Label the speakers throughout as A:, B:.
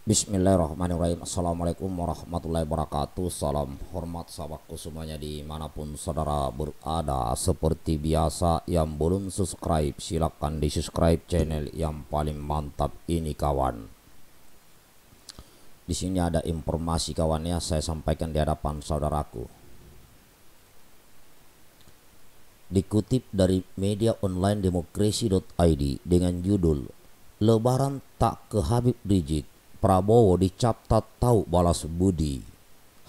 A: Bismillahirrahmanirrahim Assalamualaikum warahmatullahi wabarakatuh Salam hormat sahabatku semuanya dimanapun saudara berada Seperti biasa yang belum subscribe silahkan di subscribe channel yang paling mantap ini kawan Di sini ada informasi kawannya saya sampaikan di hadapan saudaraku Dikutip dari media online demokrasi.id dengan judul Lebaran tak ke Habib Rizik Prabowo dicatat tahu balas budi.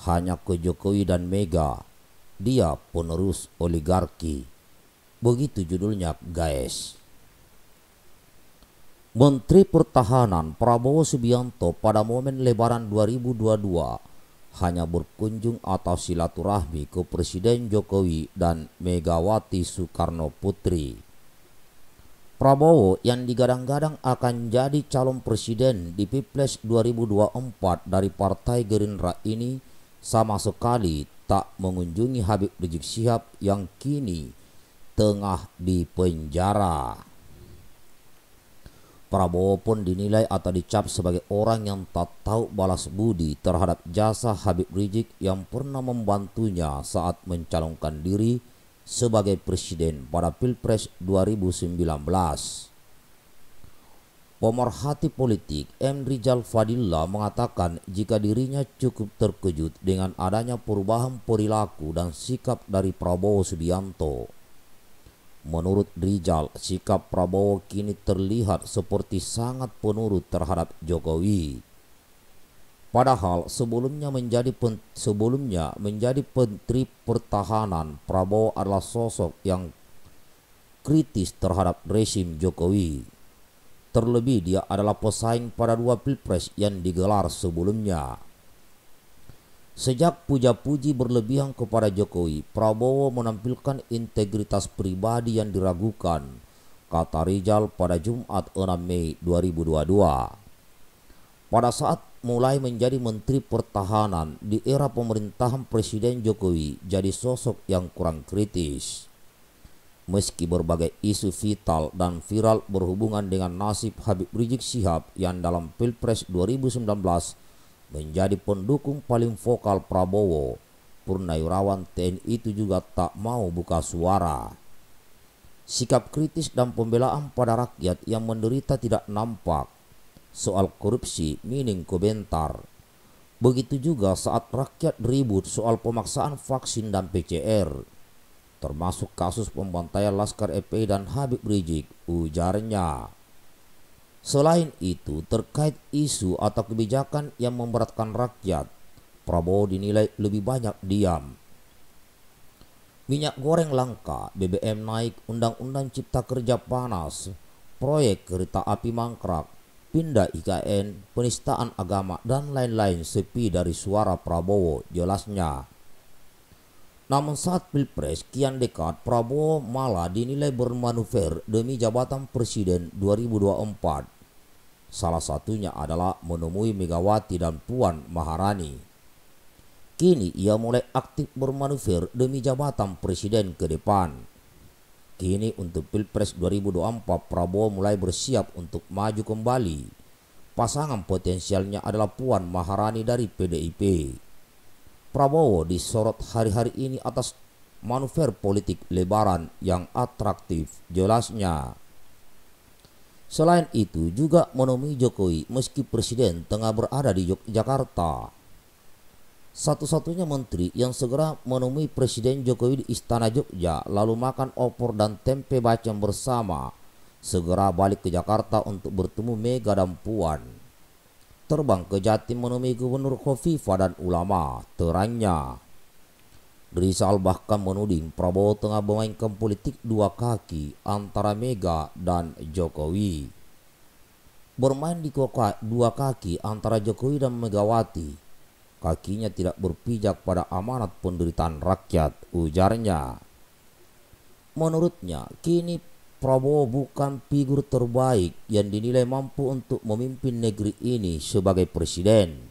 A: Hanya ke Jokowi dan Mega, dia penerus oligarki. Begitu judulnya, guys. Menteri Pertahanan Prabowo Subianto pada momen Lebaran 2022 hanya berkunjung atau silaturahmi ke Presiden Jokowi dan Megawati Soekarno Putri. Prabowo yang digadang-gadang akan jadi calon presiden di Pilpres 2024 dari Partai Gerindra ini sama sekali tak mengunjungi Habib Rizik Syihab yang kini tengah di penjara. Prabowo pun dinilai atau dicap sebagai orang yang tak tahu balas budi terhadap jasa Habib Rizik yang pernah membantunya saat mencalonkan diri sebagai presiden pada Pilpres 2019. Pemerhati politik M. Rizal Fadillah mengatakan jika dirinya cukup terkejut dengan adanya perubahan perilaku dan sikap dari Prabowo Subianto. Menurut Rizal, sikap Prabowo kini terlihat seperti sangat penurut terhadap Jokowi. Padahal sebelumnya menjadi pen, sebelumnya menjadi Menteri Pertahanan Prabowo adalah sosok yang kritis terhadap rezim Jokowi. Terlebih dia adalah pesaing pada dua pilpres yang digelar sebelumnya. Sejak puja-puji berlebihan kepada Jokowi, Prabowo menampilkan integritas pribadi yang diragukan, kata Rizal pada Jumat 6 Mei 2022. Pada saat mulai menjadi Menteri Pertahanan di era pemerintahan Presiden Jokowi jadi sosok yang kurang kritis. Meski berbagai isu vital dan viral berhubungan dengan nasib Habib Rizik Sihab yang dalam Pilpres 2019 menjadi pendukung paling vokal Prabowo, Purnawirawan TNI itu juga tak mau buka suara. Sikap kritis dan pembelaan pada rakyat yang menderita tidak nampak soal korupsi mining komentar. Begitu juga saat rakyat ribut soal pemaksaan vaksin dan PCR. Termasuk kasus pembantaian Laskar EP dan Habib Rizik, ujarnya. Selain itu, terkait isu atau kebijakan yang memberatkan rakyat, Prabowo dinilai lebih banyak diam. Minyak goreng langka, BBM naik, undang-undang cipta kerja panas, proyek kereta api mangkrak, pindah IKN, penistaan agama, dan lain-lain sepi dari suara Prabowo jelasnya. Namun saat Pilpres kian dekat, Prabowo malah dinilai bermanuver demi jabatan Presiden 2024. Salah satunya adalah menemui Megawati dan Puan Maharani. Kini ia mulai aktif bermanuver demi jabatan presiden ke depan kini untuk Pilpres 2024 Prabowo mulai bersiap untuk maju kembali. Pasangan potensialnya adalah Puan Maharani dari PDIP. Prabowo disorot hari-hari ini atas manuver politik lebaran yang atraktif jelasnya. Selain itu juga menemui Jokowi meski presiden tengah berada di Yogyakarta satu-satunya menteri yang segera menemui Presiden Jokowi di Istana Jogja lalu makan opor dan tempe bacem bersama segera balik ke Jakarta untuk bertemu Mega dan Puan. Terbang ke Jatim menemui Gubernur Khofifa dan ulama terangnya. Rizal bahkan menuding Prabowo tengah memainkan politik dua kaki antara Mega dan Jokowi. Bermain di dua kaki antara Jokowi dan Megawati kakinya tidak berpijak pada amanat penderitaan rakyat, ujarnya. Menurutnya, kini Prabowo bukan figur terbaik yang dinilai mampu untuk memimpin negeri ini sebagai presiden.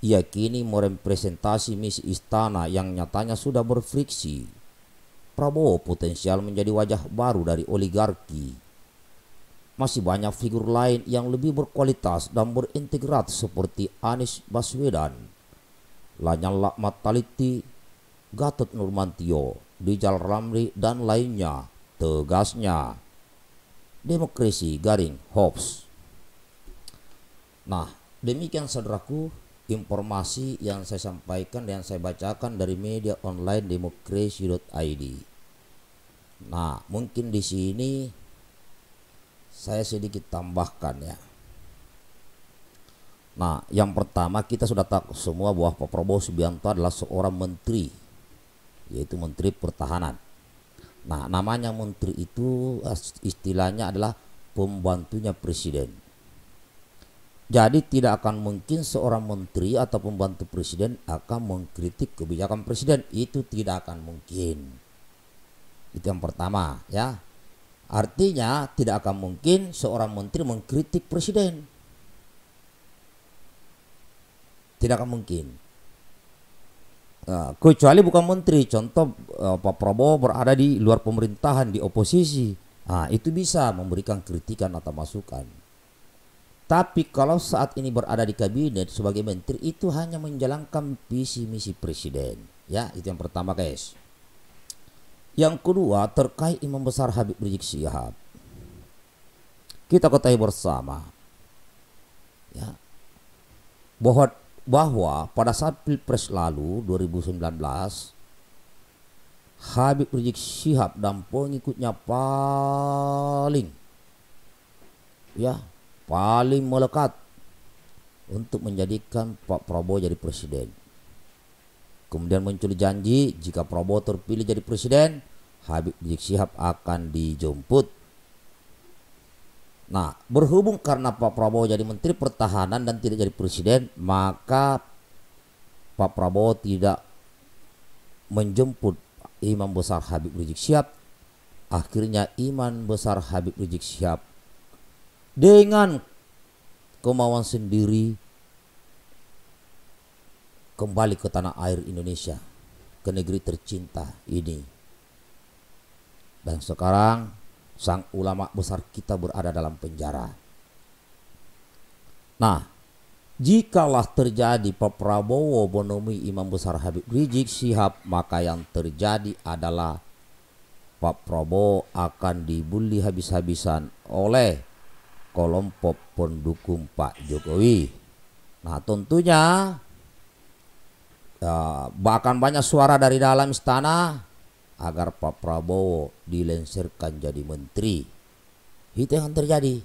A: Ia kini merepresentasi misi istana yang nyatanya sudah berfriksi. Prabowo potensial menjadi wajah baru dari oligarki masih banyak figur lain yang lebih berkualitas dan berintegrat seperti Anies Baswedan, Lanyala Mataliti, Gatot Nurmantio, Dijal Ramli, dan lainnya. Tegasnya, demokrasi garing hoax. Nah, demikian saudaraku informasi yang saya sampaikan dan saya bacakan dari media online demokrasi.id. Nah, mungkin di sini saya sedikit tambahkan ya. Nah, yang pertama kita sudah tahu semua bahwa Pak Prabowo Subianto adalah seorang menteri, yaitu menteri pertahanan. Nah, namanya menteri itu istilahnya adalah pembantunya presiden. Jadi tidak akan mungkin seorang menteri atau pembantu presiden akan mengkritik kebijakan presiden. Itu tidak akan mungkin. Itu yang pertama ya. Artinya tidak akan mungkin seorang menteri mengkritik presiden. Tidak akan mungkin. Nah, kecuali bukan menteri, contoh eh, Pak Prabowo berada di luar pemerintahan di oposisi. Nah, itu bisa memberikan kritikan atau masukan. Tapi kalau saat ini berada di kabinet sebagai menteri itu hanya menjalankan visi misi presiden. Ya, itu yang pertama, guys. Yang kedua terkait Imam Besar Habib Rizik Syihab. Kita ketahui bersama ya, bahwa, bahwa pada saat Pilpres lalu 2019 Habib Rizik Syihab dan pengikutnya paling ya paling melekat untuk menjadikan Pak Prabowo jadi presiden. Kemudian muncul janji jika Prabowo terpilih jadi presiden, Habib Rizik Syihab akan dijemput. Nah, berhubung karena Pak Prabowo jadi Menteri Pertahanan dan tidak jadi Presiden, maka Pak Prabowo tidak menjemput Imam Besar Habib Rizik Syihab. Akhirnya Imam Besar Habib Rizik Syihab dengan kemauan sendiri kembali ke tanah air Indonesia, ke negeri tercinta ini. Dan sekarang sang ulama besar kita berada dalam penjara. Nah, jikalah terjadi Pak Prabowo bonomi Imam Besar Habib Rizik Sihab, maka yang terjadi adalah Pak Prabowo akan dibully habis-habisan oleh kelompok pendukung Pak Jokowi. Nah tentunya ya, bahkan banyak suara dari dalam istana agar Pak Prabowo dilensirkan jadi menteri. Itu yang terjadi.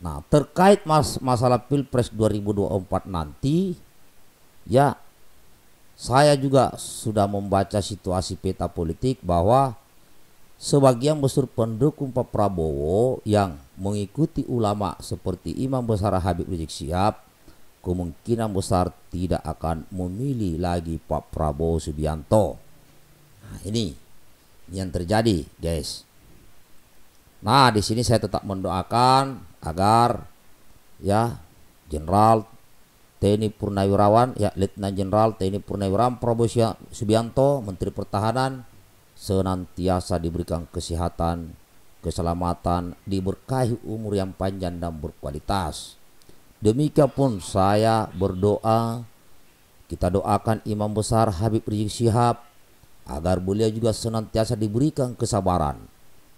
A: Nah, terkait mas masalah Pilpres 2024 nanti, ya saya juga sudah membaca situasi peta politik bahwa sebagian besar pendukung Pak Prabowo yang mengikuti ulama seperti Imam Besar Habib Rizik Syihab kemungkinan besar tidak akan memilih lagi Pak Prabowo Subianto. Nah, ini yang terjadi, guys. Nah, di sini saya tetap mendoakan agar ya Jenderal TNI Purnawirawan, ya Letnan Jenderal TNI Purnawirawan Prabowo Subianto, Menteri Pertahanan senantiasa diberikan kesehatan, keselamatan, diberkahi umur yang panjang dan berkualitas. Demikian pun saya berdoa, kita doakan Imam Besar Habib Rizik Syihab agar beliau juga senantiasa diberikan kesabaran,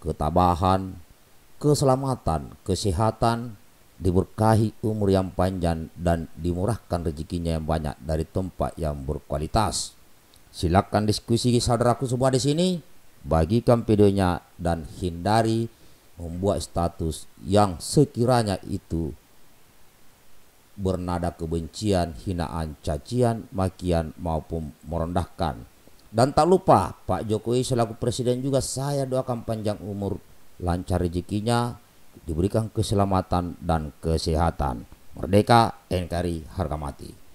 A: ketabahan, keselamatan, kesehatan, diberkahi umur yang panjang dan dimurahkan rezekinya yang banyak dari tempat yang berkualitas. Silakan diskusi saudaraku semua di sini, bagikan videonya dan hindari membuat status yang sekiranya itu bernada kebencian, hinaan, cacian, makian maupun merendahkan dan tak lupa Pak Jokowi selaku presiden juga saya doakan panjang umur, lancar rezekinya, diberikan keselamatan dan kesehatan. Merdeka, NKRI, harga mati.